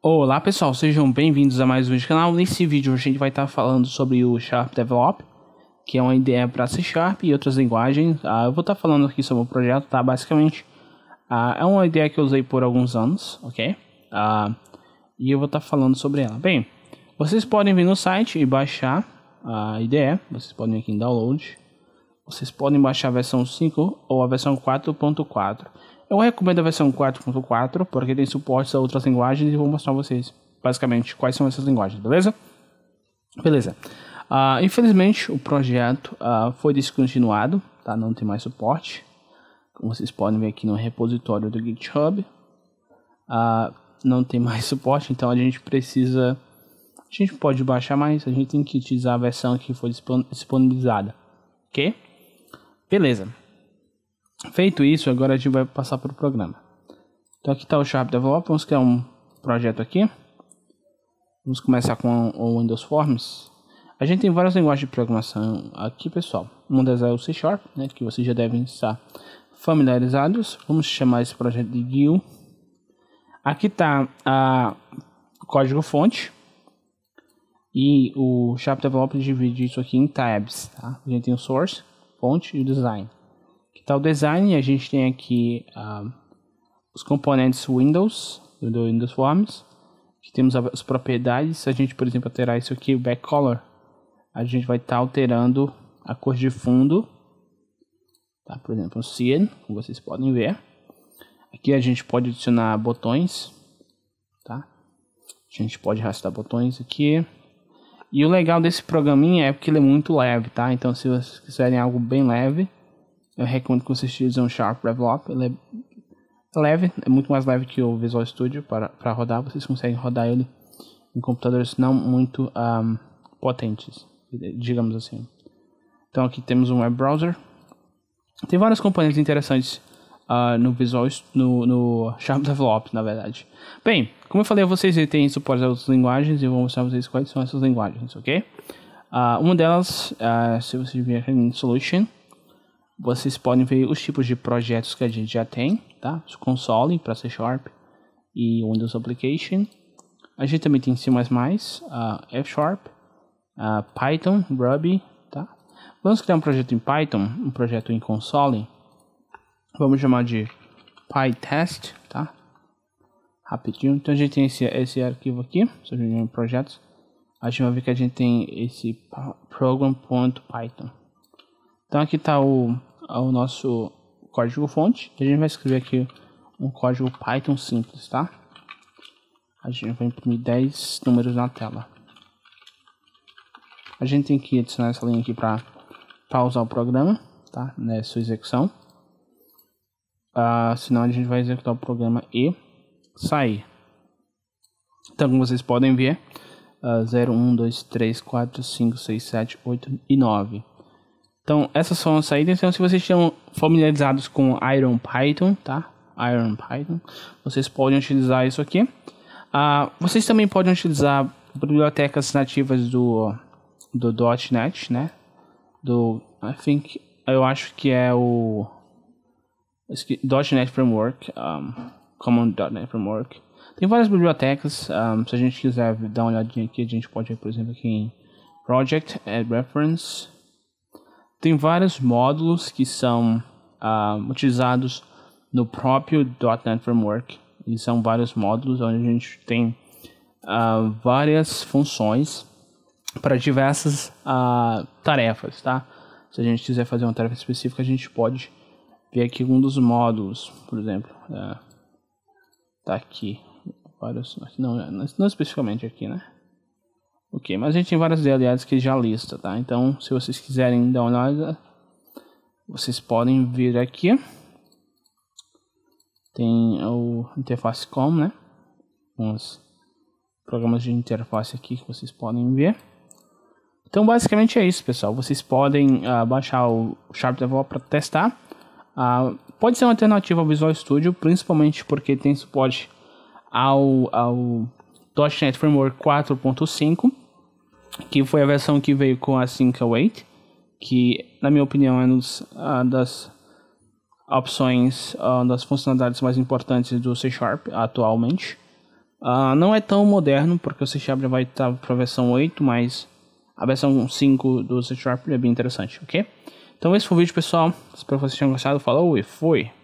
Olá pessoal, sejam bem-vindos a mais um vídeo do canal. Nesse vídeo a gente vai estar tá falando sobre o Sharp Develop, que é uma ideia para C Sharp e outras linguagens. Ah, eu vou estar tá falando aqui sobre o projeto, tá? Basicamente, ah, é uma ideia que eu usei por alguns anos, ok? Ah, e eu vou estar tá falando sobre ela. Bem, vocês podem vir no site e baixar a ideia, vocês podem vir aqui em download. Vocês podem baixar a versão 5 ou a versão 4.4. Eu recomendo a versão 4.4 porque tem suporte a outras linguagens e vou mostrar a vocês basicamente quais são essas linguagens, beleza? Beleza. Uh, infelizmente o projeto uh, foi descontinuado, tá? Não tem mais suporte. Como vocês podem ver aqui no repositório do GitHub, uh, não tem mais suporte, então a gente precisa a gente pode baixar, mas a gente tem que utilizar a versão que foi disponibilizada, ok? Beleza. Feito isso, agora a gente vai passar para o programa. Então aqui está o Sharp Developers, que é um projeto aqui. Vamos começar com o Windows Forms. A gente tem várias linguagens de programação aqui, pessoal. Uma delas é o C Sharp, né, que vocês já devem estar familiarizados. Vamos chamar esse projeto de Gil. Aqui está o código fonte. E o Sharp Developer divide isso aqui em tabs. Tá? A gente tem o source, fonte e o design o design. A gente tem aqui uh, os componentes Windows, do Windows Forms. Aqui temos as propriedades. Se a gente, por exemplo, alterar isso aqui, o back color, a gente vai estar tá alterando a cor de fundo. Tá? Por exemplo, o cyan, como vocês podem ver. Aqui a gente pode adicionar botões. Tá? A gente pode arrastar botões aqui. E o legal desse programinha é porque ele é muito leve, tá? Então se vocês quiserem algo bem leve, eu recomendo que vocês utilizem o Sharp RevLock. Ele é leve, é muito mais leve que o Visual Studio para, para rodar. Vocês conseguem rodar ele em computadores não muito um, potentes, digamos assim. Então aqui temos um web browser. Tem vários componentes interessantes uh, no Visual no, no Sharp Develop, na verdade. Bem, como eu falei a vocês, ele tem suporte a outras linguagens e eu vou mostrar a vocês quais são essas linguagens, ok? Uh, uma delas, uh, se você vier aqui em Solution, vocês podem ver os tipos de projetos que a gente já tem, tá? Os console para C Sharp e Windows Application. A gente também tem C++, uh, F Sharp, uh, Python, Ruby, tá? Vamos criar um projeto em Python, um projeto em console. Vamos chamar de PyTest, tá? Rapidinho. Então a gente tem esse, esse arquivo aqui, sobre projetos. A gente vai ver que a gente tem esse program.python. Então aqui está o ao nosso código fonte, que a gente vai escrever aqui um código Python simples, tá? A gente vai imprimir 10 números na tela. A gente tem que adicionar essa linha aqui para pausar o programa, tá? Nessa execução. Ah, senão a gente vai executar o programa e sair. Então, como vocês podem ver, uh, 0, 1, 2, 3, 4, 5, 6, 7, 8 e 9. Então, essas são as saídas. Então, se vocês estão familiarizados com Iron Python, tá? Iron Python, vocês podem utilizar isso aqui. Uh, vocês também podem utilizar bibliotecas nativas do, do .NET, né? Do, I think, eu acho que é o .NET Framework, um, Common.NET Framework. Tem várias bibliotecas, um, se a gente quiser dar uma olhadinha aqui, a gente pode ir, por exemplo, aqui em Project, Add Reference, tem vários módulos que são uh, utilizados no próprio .NET Framework. E são vários módulos onde a gente tem uh, várias funções para diversas uh, tarefas, tá? Se a gente quiser fazer uma tarefa específica, a gente pode ver aqui um dos módulos, por exemplo. Uh, tá aqui. Vários, não, não, não especificamente aqui, né? Ok, mas a gente tem várias DLLs que já lista, tá? Então, se vocês quiserem dar uma olhada, vocês podem vir aqui. Tem o interface com, né? Uns programas de interface aqui que vocês podem ver. Então, basicamente é isso, pessoal. Vocês podem uh, baixar o Sharp DevOps para testar. Uh, pode ser uma alternativa ao Visual Studio, principalmente porque tem suporte ao, ao .NET Framework 4.5, que foi a versão que veio com a Await, que na minha opinião é uma ah, das opções, uma ah, das funcionalidades mais importantes do C Sharp atualmente. Uh, não é tão moderno, porque o C Sharp já vai estar para a versão 8, mas a versão 5 do C Sharp é bem interessante, ok? Então esse foi o vídeo, pessoal. Espero que vocês tenham gostado. Falou e fui!